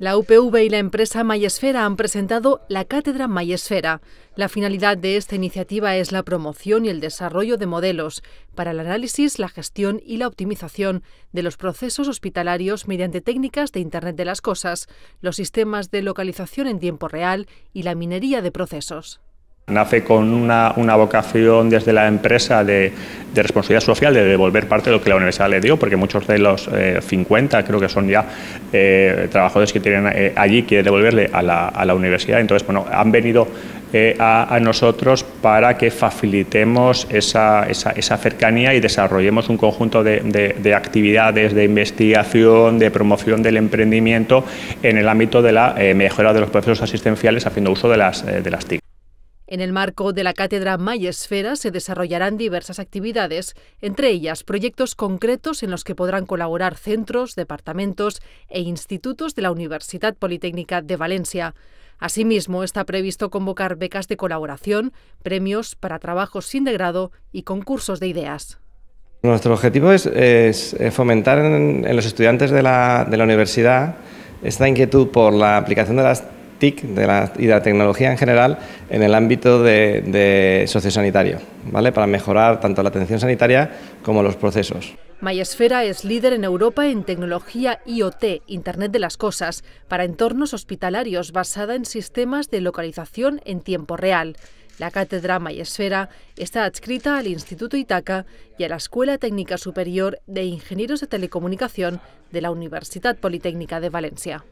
La UPV y la empresa Mayesfera han presentado la Cátedra Mayesfera. La finalidad de esta iniciativa es la promoción y el desarrollo de modelos para el análisis, la gestión y la optimización de los procesos hospitalarios mediante técnicas de Internet de las Cosas, los sistemas de localización en tiempo real y la minería de procesos. Nace con una, una, vocación desde la empresa de, responsabilidad social, de devolver parte de lo que la universidad le dio, porque muchos de los 50 eh, creo que son ya eh, trabajadores que tienen eh, allí, que devolverle a la, a la, universidad. Entonces, bueno, han venido a, nosotros para que facilitemos esa, cercanía y desarrollemos un conjunto de, actividades de investigación, de promoción del emprendimiento en el ámbito de la mejora de los procesos asistenciales haciendo uso de las, de las TIC. En el marco de la cátedra Mayesfera se desarrollarán diversas actividades, entre ellas proyectos concretos en los que podrán colaborar centros, departamentos e institutos de la Universidad Politécnica de Valencia. Asimismo, está previsto convocar becas de colaboración, premios para trabajos sin degrado y concursos de ideas. Nuestro objetivo es, eh, fomentar en, los estudiantes de la, de la universidad esta inquietud por la aplicación de las TIC de y de la tecnología en general en el ámbito de, sociosanitario, ¿vale? para mejorar tanto la atención sanitaria como los procesos. Mayesfera es líder en Europa en tecnología IoT, Internet de las Cosas, para entornos hospitalarios basada en sistemas de localización en tiempo real. La cátedra Mayesfera está adscrita al Instituto Itaca y a la Escuela Técnica Superior de Ingenieros de Telecomunicación de la Universidad Politécnica de Valencia.